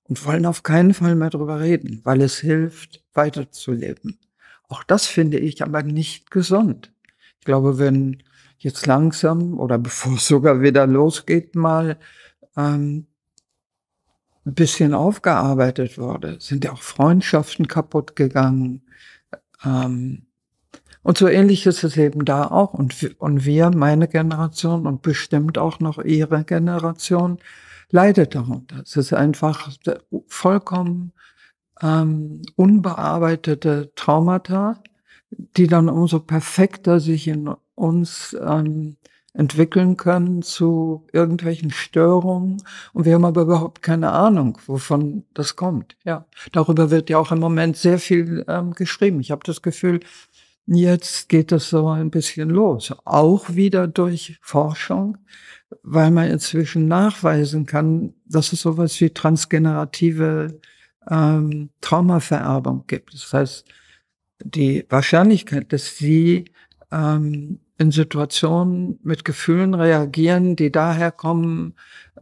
und wollen auf keinen Fall mehr drüber reden, weil es hilft, weiterzuleben. Auch das finde ich aber nicht gesund. Ich glaube, wenn jetzt langsam oder bevor es sogar wieder losgeht, mal ähm, ein bisschen aufgearbeitet wurde, sind ja auch Freundschaften kaputt gegangen. Ähm, und so ähnlich ist es eben da auch. Und, und wir, meine Generation und bestimmt auch noch ihre Generation, leidet darunter. Es ist einfach vollkommen ähm, unbearbeitete Traumata, die dann umso perfekter sich in uns ähm, entwickeln können zu irgendwelchen Störungen. Und wir haben aber überhaupt keine Ahnung, wovon das kommt. Ja, darüber wird ja auch im Moment sehr viel ähm, geschrieben. Ich habe das Gefühl, Jetzt geht das so ein bisschen los, auch wieder durch Forschung, weil man inzwischen nachweisen kann, dass es sowas wie transgenerative ähm, Traumavererbung gibt. Das heißt, die Wahrscheinlichkeit, dass sie ähm, in Situationen mit Gefühlen reagieren, die daher kommen,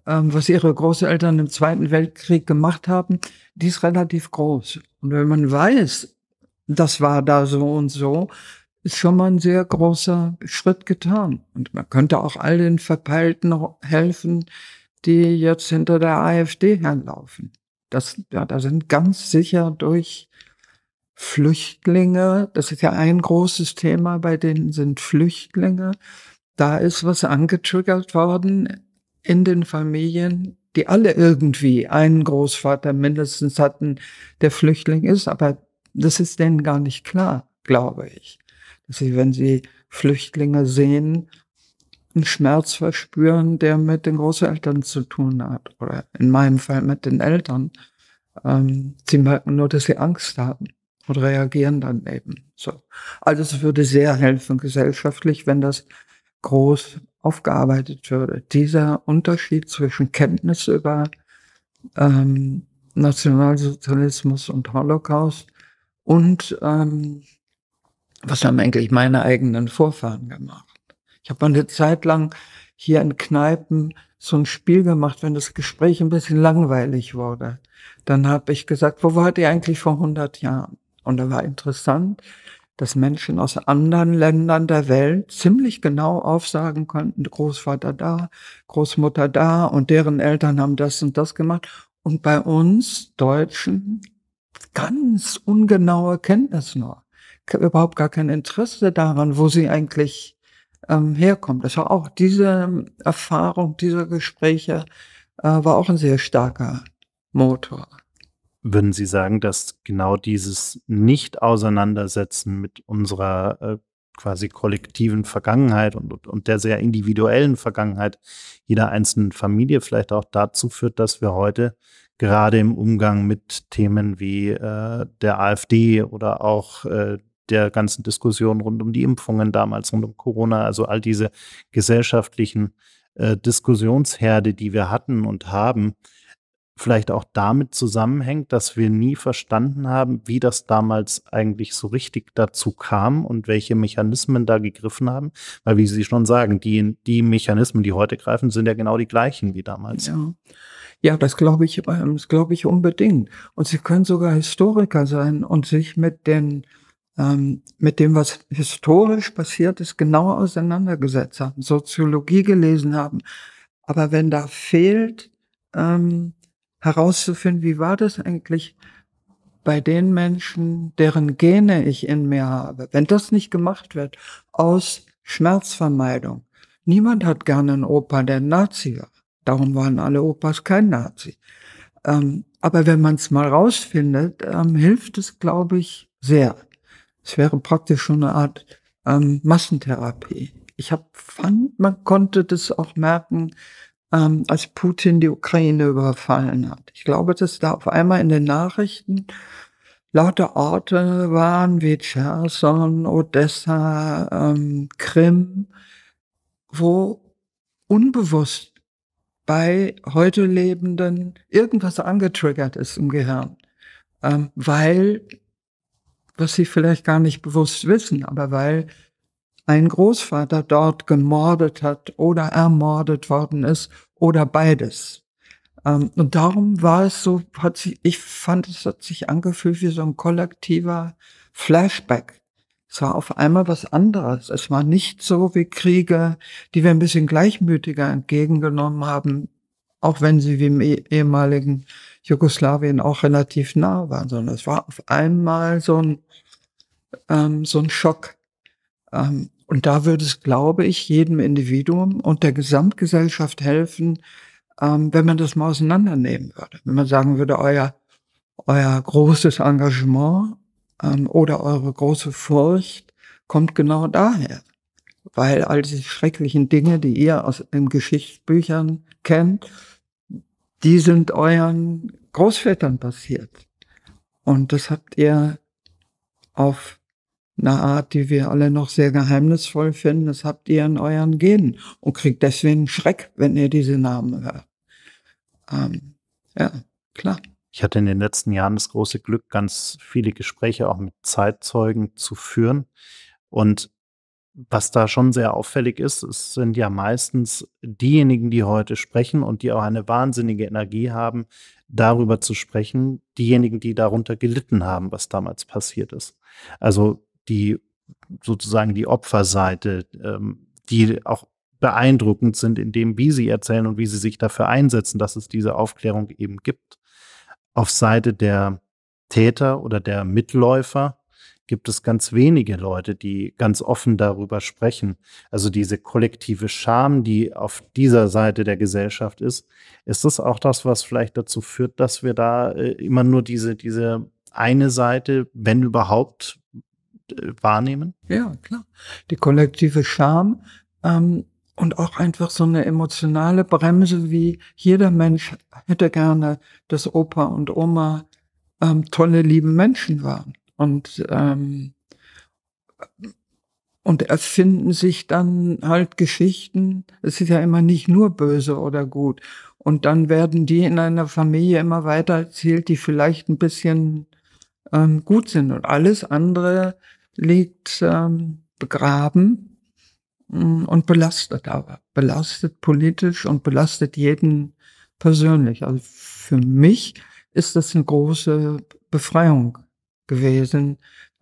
ähm, was ihre Großeltern im Zweiten Weltkrieg gemacht haben, die ist relativ groß. Und wenn man weiß, das war da so und so, ist schon mal ein sehr großer Schritt getan. Und man könnte auch all den Verpeilten helfen, die jetzt hinter der AfD herlaufen. Das, ja, da sind ganz sicher durch Flüchtlinge, das ist ja ein großes Thema, bei denen sind Flüchtlinge. Da ist was angetriggert worden in den Familien, die alle irgendwie einen Großvater mindestens hatten, der Flüchtling ist, aber das ist denen gar nicht klar, glaube ich. Dass sie, wenn sie Flüchtlinge sehen, einen Schmerz verspüren, der mit den Großeltern zu tun hat. Oder in meinem Fall mit den Eltern. Ähm, sie merken nur, dass sie Angst haben und reagieren dann eben so. Also es würde sehr helfen gesellschaftlich, wenn das groß aufgearbeitet würde. Dieser Unterschied zwischen Kenntnis über ähm, Nationalsozialismus und Holocaust und ähm, was haben eigentlich meine eigenen Vorfahren gemacht. Ich habe eine Zeit lang hier in Kneipen so ein Spiel gemacht, wenn das Gespräch ein bisschen langweilig wurde. Dann habe ich gesagt, wo wart ihr eigentlich vor 100 Jahren? Und da war interessant, dass Menschen aus anderen Ländern der Welt ziemlich genau aufsagen konnten, Großvater da, Großmutter da und deren Eltern haben das und das gemacht. Und bei uns Deutschen ganz ungenaue Kenntnis nur. Überhaupt gar kein Interesse daran, wo sie eigentlich ähm, herkommt. war auch diese ähm, Erfahrung, diese Gespräche äh, war auch ein sehr starker Motor. Würden Sie sagen, dass genau dieses Nicht-Auseinandersetzen mit unserer äh, quasi kollektiven Vergangenheit und, und der sehr individuellen Vergangenheit jeder einzelnen Familie vielleicht auch dazu führt, dass wir heute gerade im Umgang mit Themen wie äh, der AfD oder auch äh, der ganzen Diskussion rund um die Impfungen damals, rund um Corona, also all diese gesellschaftlichen äh, Diskussionsherde, die wir hatten und haben, vielleicht auch damit zusammenhängt, dass wir nie verstanden haben, wie das damals eigentlich so richtig dazu kam und welche Mechanismen da gegriffen haben. Weil, wie Sie schon sagen, die, die Mechanismen, die heute greifen, sind ja genau die gleichen wie damals. Ja. Genau. Ja, das glaube ich, ähm, das glaube ich unbedingt. Und sie können sogar Historiker sein und sich mit den ähm, mit dem, was historisch passiert ist, genau auseinandergesetzt haben, Soziologie gelesen haben. Aber wenn da fehlt, ähm, herauszufinden, wie war das eigentlich bei den Menschen, deren Gene ich in mir habe, wenn das nicht gemacht wird, aus Schmerzvermeidung. Niemand hat gerne einen Opa, der Nazi war. Darum waren alle Opas kein Nazi. Ähm, aber wenn man es mal rausfindet, ähm, hilft es, glaube ich, sehr. Es wäre praktisch schon eine Art ähm, Massentherapie. Ich hab, fand, man konnte das auch merken, ähm, als Putin die Ukraine überfallen hat. Ich glaube, dass da auf einmal in den Nachrichten lauter Orte waren wie Cherson, Odessa, ähm, Krim, wo unbewusst bei heute Lebenden irgendwas angetriggert ist im Gehirn, ähm, weil, was sie vielleicht gar nicht bewusst wissen, aber weil ein Großvater dort gemordet hat oder ermordet worden ist oder beides. Ähm, und darum war es so, hat sich, ich fand, es hat sich angefühlt wie so ein kollektiver Flashback es war auf einmal was anderes. Es war nicht so wie Kriege, die wir ein bisschen gleichmütiger entgegengenommen haben, auch wenn sie wie im eh-, ehemaligen Jugoslawien auch relativ nah waren, sondern es war auf einmal so ein, ähm, so ein Schock. Ähm, und da würde es, glaube ich, jedem Individuum und der Gesamtgesellschaft helfen, ähm, wenn man das mal auseinandernehmen würde. Wenn man sagen würde, euer, euer großes Engagement ähm, oder eure große Furcht kommt genau daher. Weil all diese schrecklichen Dinge, die ihr aus den Geschichtsbüchern kennt, die sind euren Großvätern passiert. Und das habt ihr auf eine Art, die wir alle noch sehr geheimnisvoll finden, das habt ihr in euren Genen und kriegt deswegen Schreck, wenn ihr diese Namen hört. Ähm, ja, klar. Ich hatte in den letzten Jahren das große Glück, ganz viele Gespräche auch mit Zeitzeugen zu führen. Und was da schon sehr auffällig ist, es sind ja meistens diejenigen, die heute sprechen und die auch eine wahnsinnige Energie haben, darüber zu sprechen, diejenigen, die darunter gelitten haben, was damals passiert ist. Also die sozusagen die Opferseite, ähm, die auch beeindruckend sind in dem, wie sie erzählen und wie sie sich dafür einsetzen, dass es diese Aufklärung eben gibt auf Seite der Täter oder der Mitläufer gibt es ganz wenige Leute, die ganz offen darüber sprechen. Also diese kollektive Scham, die auf dieser Seite der Gesellschaft ist, ist das auch das, was vielleicht dazu führt, dass wir da äh, immer nur diese, diese eine Seite, wenn überhaupt, äh, wahrnehmen? Ja, klar. Die kollektive Scham ähm, und auch einfach so eine emotionale Bremse, wie jeder Mensch hätte gerne, dass Opa und Oma ähm, tolle, liebe Menschen waren. Und, ähm, und erfinden sich dann halt Geschichten. Es ist ja immer nicht nur böse oder gut. Und dann werden die in einer Familie immer weiter erzählt, die vielleicht ein bisschen ähm, gut sind. Und alles andere liegt ähm, begraben Mm, und belastet aber. Belastet politisch und belastet jeden persönlich. Also für mich ist das eine große Befreiung gewesen,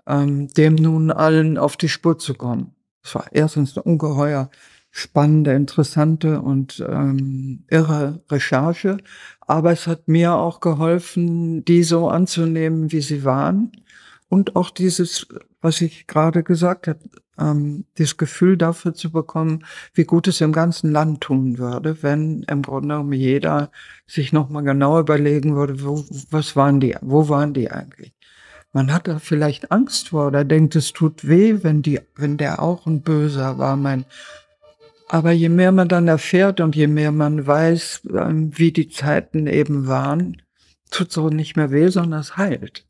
ähm, dem nun allen auf die Spur zu kommen. Es war erstens eine ungeheuer spannende, interessante und ähm, irre Recherche, aber es hat mir auch geholfen, die so anzunehmen, wie sie waren und auch dieses was ich gerade gesagt habe, ähm, das Gefühl dafür zu bekommen, wie gut es im ganzen Land tun würde, wenn im Grunde genommen jeder sich nochmal genau überlegen würde, wo, was waren die, wo waren die eigentlich? Man hat da vielleicht Angst vor oder denkt, es tut weh, wenn die, wenn der auch ein Böser war, mein. Aber je mehr man dann erfährt und je mehr man weiß, ähm, wie die Zeiten eben waren, tut so nicht mehr weh, sondern es heilt.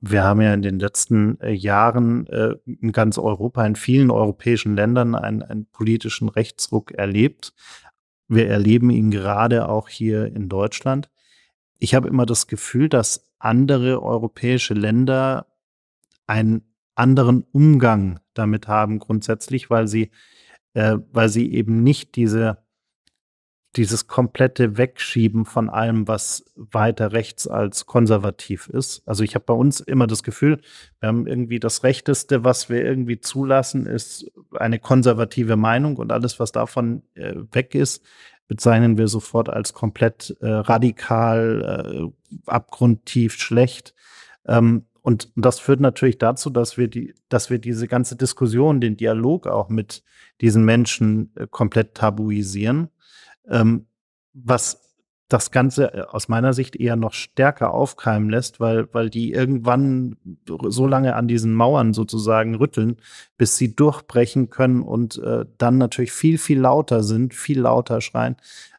Wir haben ja in den letzten äh, Jahren äh, in ganz Europa, in vielen europäischen Ländern einen, einen politischen Rechtsruck erlebt. Wir erleben ihn gerade auch hier in Deutschland. Ich habe immer das Gefühl, dass andere europäische Länder einen anderen Umgang damit haben grundsätzlich, weil sie, äh, weil sie eben nicht diese dieses komplette Wegschieben von allem, was weiter rechts als konservativ ist. Also ich habe bei uns immer das Gefühl, wir haben irgendwie das Rechteste, was wir irgendwie zulassen, ist eine konservative Meinung und alles, was davon äh, weg ist, bezeichnen wir sofort als komplett äh, radikal, äh, abgrundtief schlecht. Ähm, und das führt natürlich dazu, dass wir die, dass wir diese ganze Diskussion, den Dialog auch mit diesen Menschen äh, komplett tabuisieren ähm, was das Ganze äh, aus meiner Sicht eher noch stärker aufkeimen lässt, weil, weil die irgendwann so lange an diesen Mauern sozusagen rütteln, bis sie durchbrechen können und äh, dann natürlich viel, viel lauter sind, viel lauter schreien,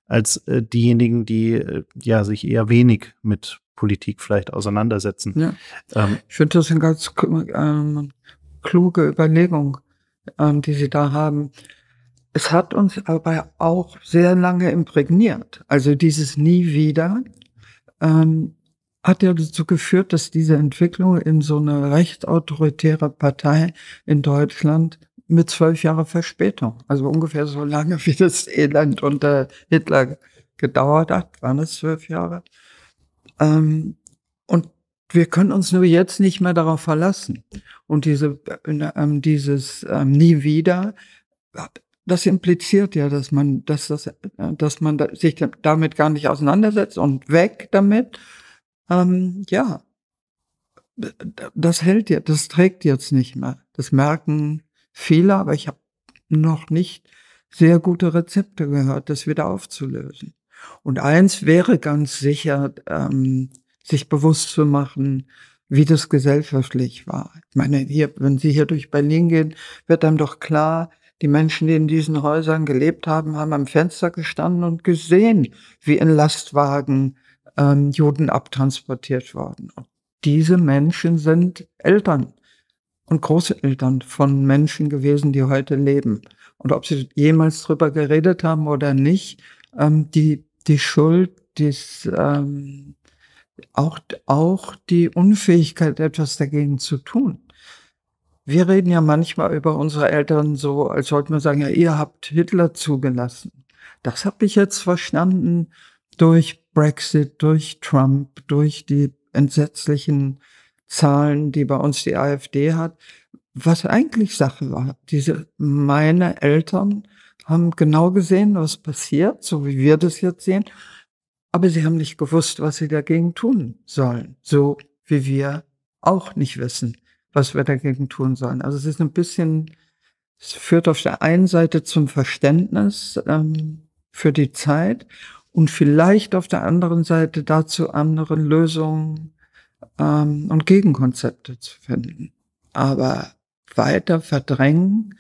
als äh, diejenigen, die äh, ja sich eher wenig mit Politik vielleicht auseinandersetzen. Ja. Ähm, ich finde das eine ganz ähm, kluge Überlegung, ähm, die Sie da haben es hat uns aber auch sehr lange imprägniert. Also dieses Nie wieder ähm, hat ja dazu geführt, dass diese Entwicklung in so eine recht autoritäre Partei in Deutschland mit zwölf Jahren Verspätung, also ungefähr so lange wie das Elend unter Hitler gedauert hat, waren es zwölf Jahre. Ähm, und wir können uns nur jetzt nicht mehr darauf verlassen. Und diese, ähm, dieses ähm, Nie wieder das impliziert ja, dass man, dass das, äh, dass man sich damit gar nicht auseinandersetzt und weg damit. Ähm, ja, das hält ja, das trägt jetzt nicht mehr. Das merken viele, aber ich habe noch nicht sehr gute Rezepte gehört, das wieder aufzulösen. Und eins wäre ganz sicher, ähm, sich bewusst zu machen, wie das gesellschaftlich war. Ich meine, hier, wenn Sie hier durch Berlin gehen, wird einem doch klar, die Menschen, die in diesen Häusern gelebt haben, haben am Fenster gestanden und gesehen, wie in Lastwagen ähm, Juden abtransportiert wurden. Und diese Menschen sind Eltern und Großeltern von Menschen gewesen, die heute leben. Und ob sie jemals drüber geredet haben oder nicht, ähm, die, die Schuld, dies, ähm, auch, auch die Unfähigkeit, etwas dagegen zu tun, wir reden ja manchmal über unsere Eltern so, als sollten wir sagen, ja, ihr habt Hitler zugelassen. Das habe ich jetzt verstanden durch Brexit, durch Trump, durch die entsetzlichen Zahlen, die bei uns die AfD hat, was eigentlich Sache war. Diese, meine Eltern haben genau gesehen, was passiert, so wie wir das jetzt sehen, aber sie haben nicht gewusst, was sie dagegen tun sollen, so wie wir auch nicht wissen, was wir dagegen tun sollen. Also es ist ein bisschen, es führt auf der einen Seite zum Verständnis ähm, für die Zeit und vielleicht auf der anderen Seite dazu, andere Lösungen ähm, und Gegenkonzepte zu finden. Aber weiter verdrängen,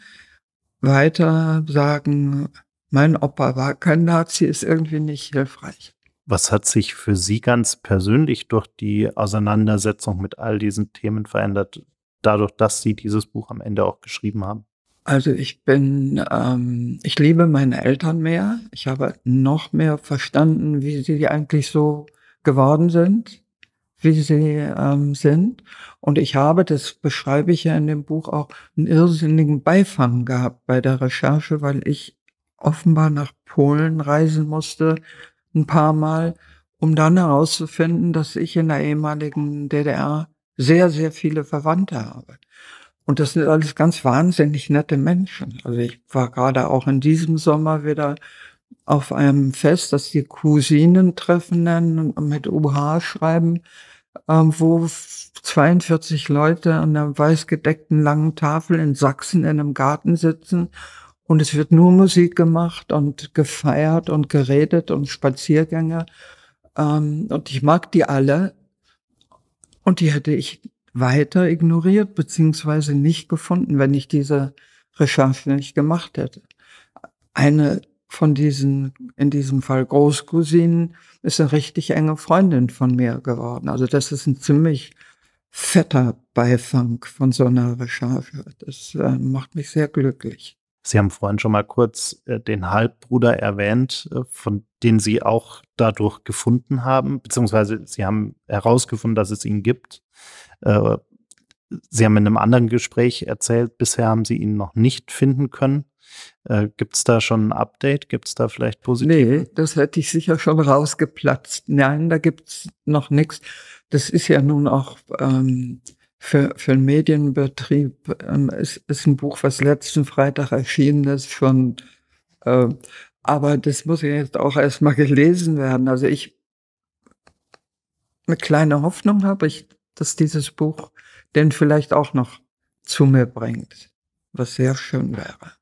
weiter sagen, mein Opa war kein Nazi, ist irgendwie nicht hilfreich. Was hat sich für Sie ganz persönlich durch die Auseinandersetzung mit all diesen Themen verändert? dadurch, dass Sie dieses Buch am Ende auch geschrieben haben? Also ich bin, ähm, ich liebe meine Eltern mehr. Ich habe noch mehr verstanden, wie sie eigentlich so geworden sind, wie sie ähm, sind. Und ich habe, das beschreibe ich ja in dem Buch auch, einen irrsinnigen Beifang gehabt bei der Recherche, weil ich offenbar nach Polen reisen musste, ein paar Mal, um dann herauszufinden, dass ich in der ehemaligen DDR sehr, sehr viele Verwandte habe. Und das sind alles ganz wahnsinnig nette Menschen. Also ich war gerade auch in diesem Sommer wieder auf einem Fest, das die Cousinen treffen nennen und mit UH schreiben, ähm, wo 42 Leute an einer weiß gedeckten langen Tafel in Sachsen in einem Garten sitzen und es wird nur Musik gemacht und gefeiert und geredet und Spaziergänge. Ähm, und ich mag die alle und die hätte ich weiter ignoriert beziehungsweise nicht gefunden, wenn ich diese Recherche nicht gemacht hätte. Eine von diesen, in diesem Fall Großcousinen, ist eine richtig enge Freundin von mir geworden. Also das ist ein ziemlich fetter Beifang von so einer Recherche. Das äh, macht mich sehr glücklich. Sie haben vorhin schon mal kurz äh, den Halbbruder erwähnt, äh, von den Sie auch dadurch gefunden haben, beziehungsweise Sie haben herausgefunden, dass es ihn gibt. Äh, Sie haben in einem anderen Gespräch erzählt, bisher haben Sie ihn noch nicht finden können. Äh, Gibt es da schon ein Update? Gibt es da vielleicht positive? Nee, das hätte ich sicher schon rausgeplatzt. Nein, da gibt es noch nichts. Das ist ja nun auch ähm, für, für einen Medienbetrieb. Ähm, es ist ein Buch, was letzten Freitag erschienen ist von, äh, aber das muss ja jetzt auch erstmal gelesen werden. Also ich eine kleine Hoffnung habe ich, dass dieses Buch den vielleicht auch noch zu mir bringt, was sehr schön wäre.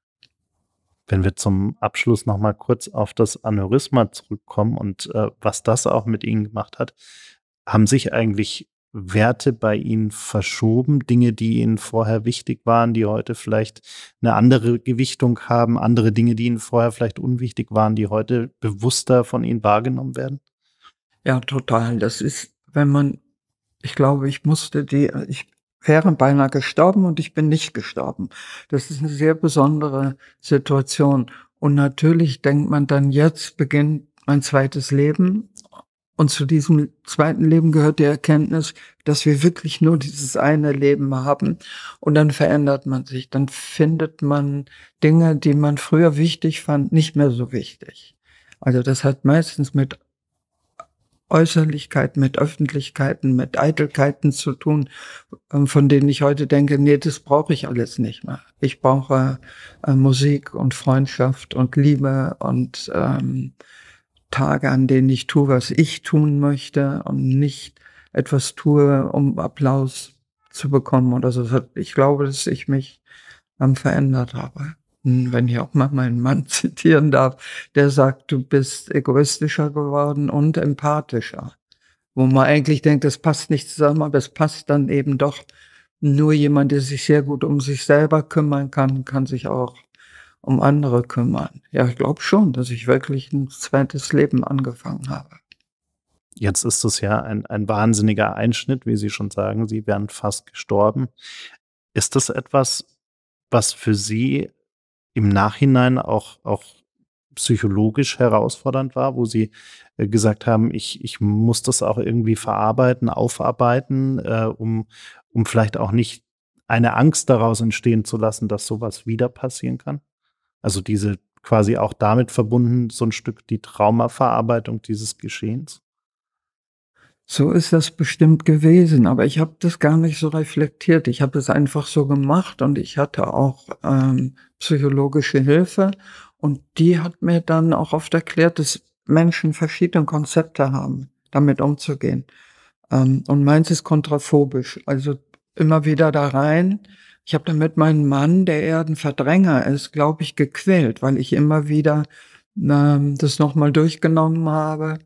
Wenn wir zum Abschluss noch mal kurz auf das Aneurysma zurückkommen und äh, was das auch mit Ihnen gemacht hat, haben sich eigentlich Werte bei Ihnen verschoben? Dinge, die Ihnen vorher wichtig waren, die heute vielleicht eine andere Gewichtung haben, andere Dinge, die Ihnen vorher vielleicht unwichtig waren, die heute bewusster von Ihnen wahrgenommen werden? Ja, total. Das ist, wenn man, ich glaube, ich musste die, ich wäre beinahe gestorben und ich bin nicht gestorben. Das ist eine sehr besondere Situation. Und natürlich denkt man dann, jetzt beginnt mein zweites Leben und zu diesem zweiten Leben gehört die Erkenntnis, dass wir wirklich nur dieses eine Leben haben. Und dann verändert man sich. Dann findet man Dinge, die man früher wichtig fand, nicht mehr so wichtig. Also das hat meistens mit Äußerlichkeiten, mit Öffentlichkeiten, mit Eitelkeiten zu tun, ähm, von denen ich heute denke, nee, das brauche ich alles nicht mehr. Ich brauche äh, Musik und Freundschaft und Liebe und ähm, Tage, an denen ich tue, was ich tun möchte und nicht etwas tue, um Applaus zu bekommen oder so. Ich glaube, dass ich mich ähm, verändert habe. Hm, wenn ich auch mal meinen Mann zitieren darf, der sagt, du bist egoistischer geworden und empathischer. Wo man eigentlich denkt, das passt nicht zusammen, aber es passt dann eben doch. Nur jemand, der sich sehr gut um sich selber kümmern kann, kann sich auch um andere kümmern. Ja, ich glaube schon, dass ich wirklich ein zweites Leben angefangen habe. Jetzt ist es ja ein, ein wahnsinniger Einschnitt, wie Sie schon sagen, Sie wären fast gestorben. Ist das etwas, was für Sie im Nachhinein auch, auch psychologisch herausfordernd war, wo Sie äh, gesagt haben, ich, ich muss das auch irgendwie verarbeiten, aufarbeiten, äh, um, um vielleicht auch nicht eine Angst daraus entstehen zu lassen, dass sowas wieder passieren kann? Also diese quasi auch damit verbunden, so ein Stück die Traumaverarbeitung dieses Geschehens? So ist das bestimmt gewesen, aber ich habe das gar nicht so reflektiert. Ich habe es einfach so gemacht und ich hatte auch ähm, psychologische Hilfe und die hat mir dann auch oft erklärt, dass Menschen verschiedene Konzepte haben, damit umzugehen. Ähm, und meins ist kontraphobisch, also immer wieder da rein, ich habe damit meinen Mann, der Erdenverdränger ist, glaube ich, gequält, weil ich immer wieder ähm, das nochmal durchgenommen habe.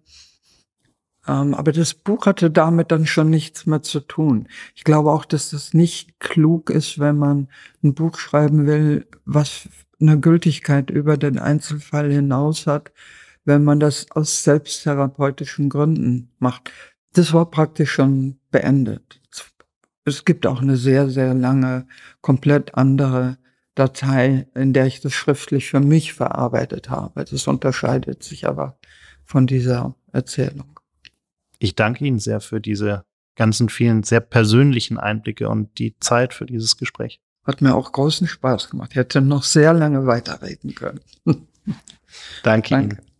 Ähm, aber das Buch hatte damit dann schon nichts mehr zu tun. Ich glaube auch, dass das nicht klug ist, wenn man ein Buch schreiben will, was eine Gültigkeit über den Einzelfall hinaus hat, wenn man das aus selbsttherapeutischen Gründen macht. Das war praktisch schon beendet. Es gibt auch eine sehr, sehr lange, komplett andere Datei, in der ich das schriftlich für mich verarbeitet habe. Das unterscheidet sich aber von dieser Erzählung. Ich danke Ihnen sehr für diese ganzen vielen sehr persönlichen Einblicke und die Zeit für dieses Gespräch. Hat mir auch großen Spaß gemacht. Ich hätte noch sehr lange weiterreden können. danke, danke. Ihnen.